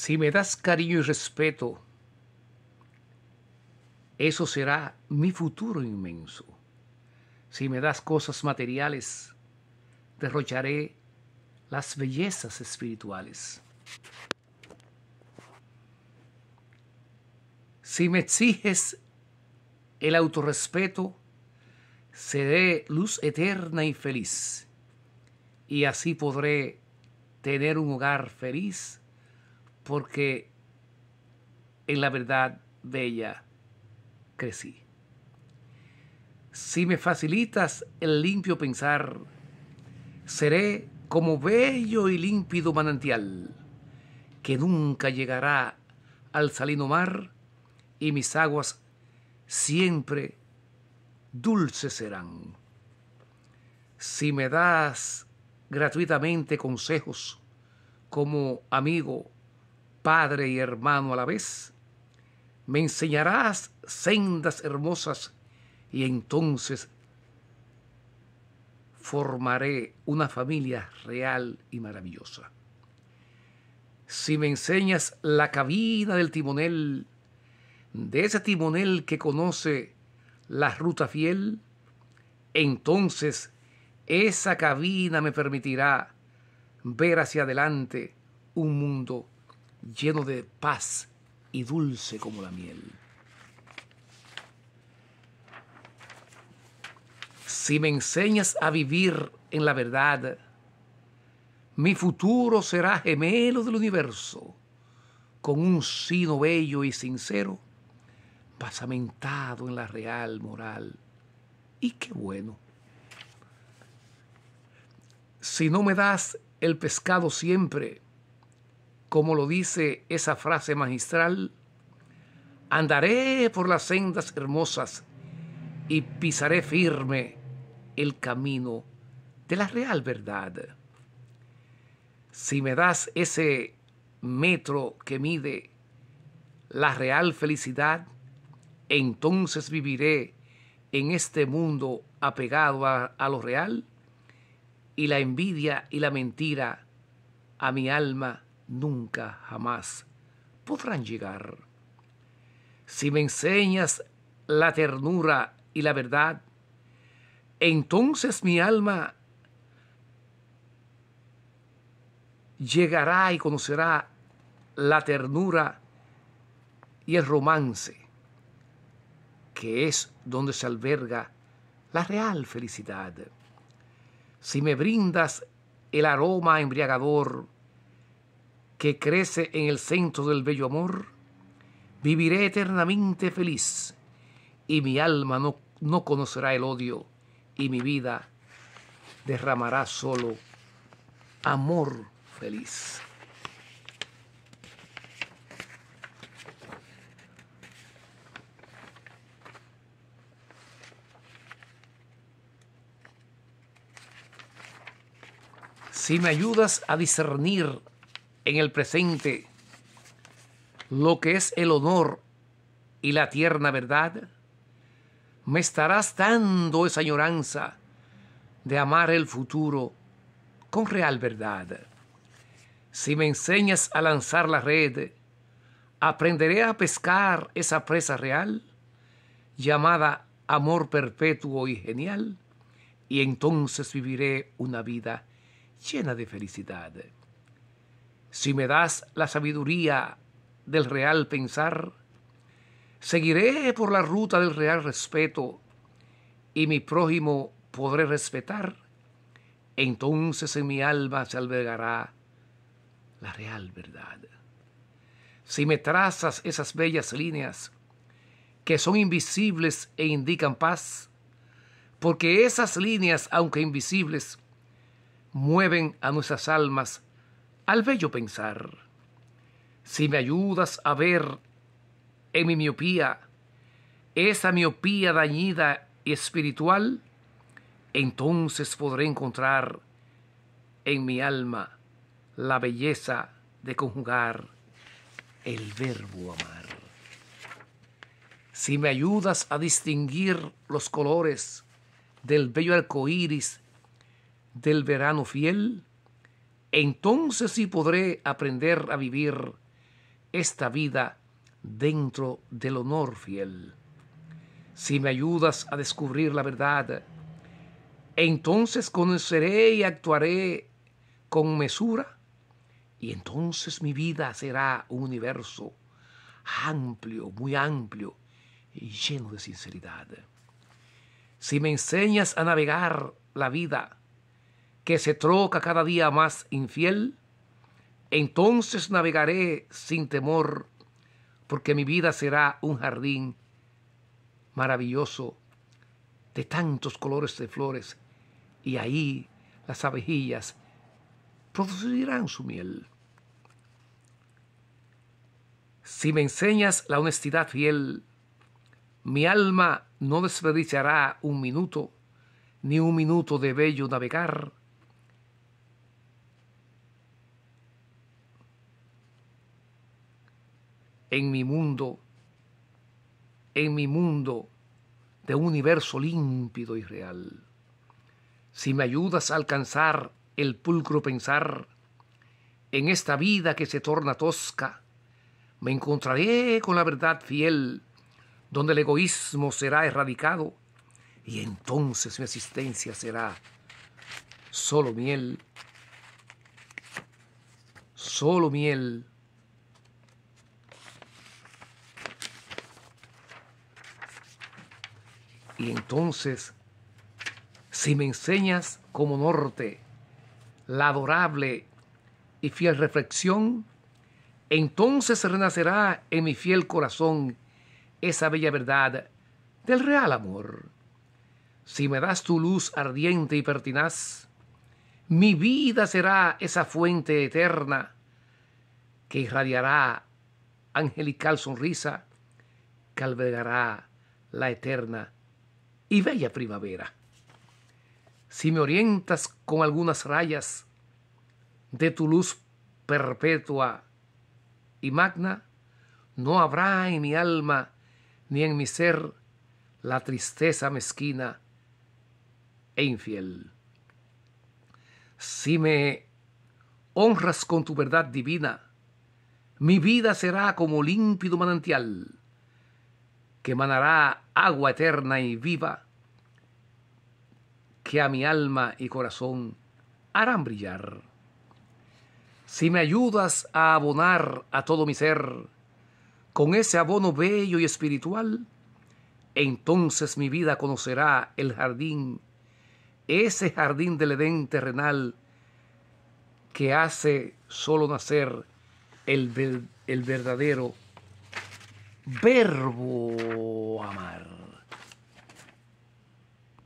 Si me das cariño y respeto, eso será mi futuro inmenso. Si me das cosas materiales, derrocharé las bellezas espirituales. Si me exiges el autorrespeto, seré luz eterna y feliz, y así podré tener un hogar feliz porque en la verdad bella crecí. Si me facilitas el limpio pensar, seré como bello y límpido manantial que nunca llegará al salino mar y mis aguas siempre dulces serán. Si me das gratuitamente consejos como amigo padre y hermano a la vez, me enseñarás sendas hermosas y entonces formaré una familia real y maravillosa. Si me enseñas la cabina del timonel, de ese timonel que conoce la ruta fiel, entonces esa cabina me permitirá ver hacia adelante un mundo lleno de paz y dulce como la miel. Si me enseñas a vivir en la verdad, mi futuro será gemelo del universo, con un sino bello y sincero, basamentado en la real moral. Y qué bueno. Si no me das el pescado siempre, como lo dice esa frase magistral, andaré por las sendas hermosas y pisaré firme el camino de la real verdad. Si me das ese metro que mide la real felicidad, entonces viviré en este mundo apegado a, lo real y la envidia y la mentira a mi alma nunca jamás podrán llegar. Si me enseñas la ternura y la verdad, entonces mi alma llegará y conocerá la ternura y el romance, que es donde se alberga la real felicidad. Si me brindas el aroma embriagador, que crece en el centro del bello amor, viviré eternamente feliz y mi alma no, no conocerá el odio y mi vida derramará solo amor feliz. Si me ayudas a discernir en el presente lo que es el honor y la tierna verdad? ¿Me estarás dando esa añoranza de amar el futuro con real verdad? Si me enseñas a lanzar la red, ¿aprenderé a pescar esa presa real llamada amor perpetuo y genial? Y entonces viviré una vida llena de felicidad si me das la sabiduría del real pensar, seguiré por la ruta del real respeto y mi prójimo podré respetar, entonces en mi alma se albergará la real verdad. Si me trazas esas bellas líneas que son invisibles e indican paz, porque esas líneas, aunque invisibles, mueven a nuestras almas al bello pensar. Si me ayudas a ver en mi miopía, esa miopía dañida y espiritual, entonces podré encontrar en mi alma la belleza de conjugar el verbo amar. Si me ayudas a distinguir los colores del bello arco iris del verano fiel, entonces sí podré aprender a vivir esta vida dentro del honor fiel. Si me ayudas a descubrir la verdad, entonces conoceré y actuaré con mesura, y entonces mi vida será un universo amplio, muy amplio y lleno de sinceridad. Si me enseñas a navegar la vida, que se troca cada día más infiel, entonces navegaré sin temor, porque mi vida será un jardín maravilloso de tantos colores de flores, y ahí las abejillas producirán su miel. Si me enseñas la honestidad fiel, mi alma no desperdiciará un minuto, ni un minuto de bello navegar, en mi mundo, en mi mundo de un universo límpido y real. Si me ayudas a alcanzar el pulcro pensar, en esta vida que se torna tosca, me encontraré con la verdad fiel, donde el egoísmo será erradicado y entonces mi existencia será solo miel, solo miel. Y entonces, si me enseñas como norte la adorable y fiel reflexión, entonces renacerá en mi fiel corazón esa bella verdad del real amor. Si me das tu luz ardiente y pertinaz, mi vida será esa fuente eterna que irradiará angelical sonrisa que albergará la eterna y bella primavera. Si me orientas con algunas rayas de tu luz perpetua y magna, no habrá en mi alma ni en mi ser la tristeza mezquina e infiel. Si me honras con tu verdad divina, mi vida será como límpido manantial que manará agua eterna y viva, que a mi alma y corazón harán brillar. Si me ayudas a abonar a todo mi ser con ese abono bello y espiritual, entonces mi vida conocerá el jardín, ese jardín del Edén terrenal que hace solo nacer el, el verdadero verbo amar.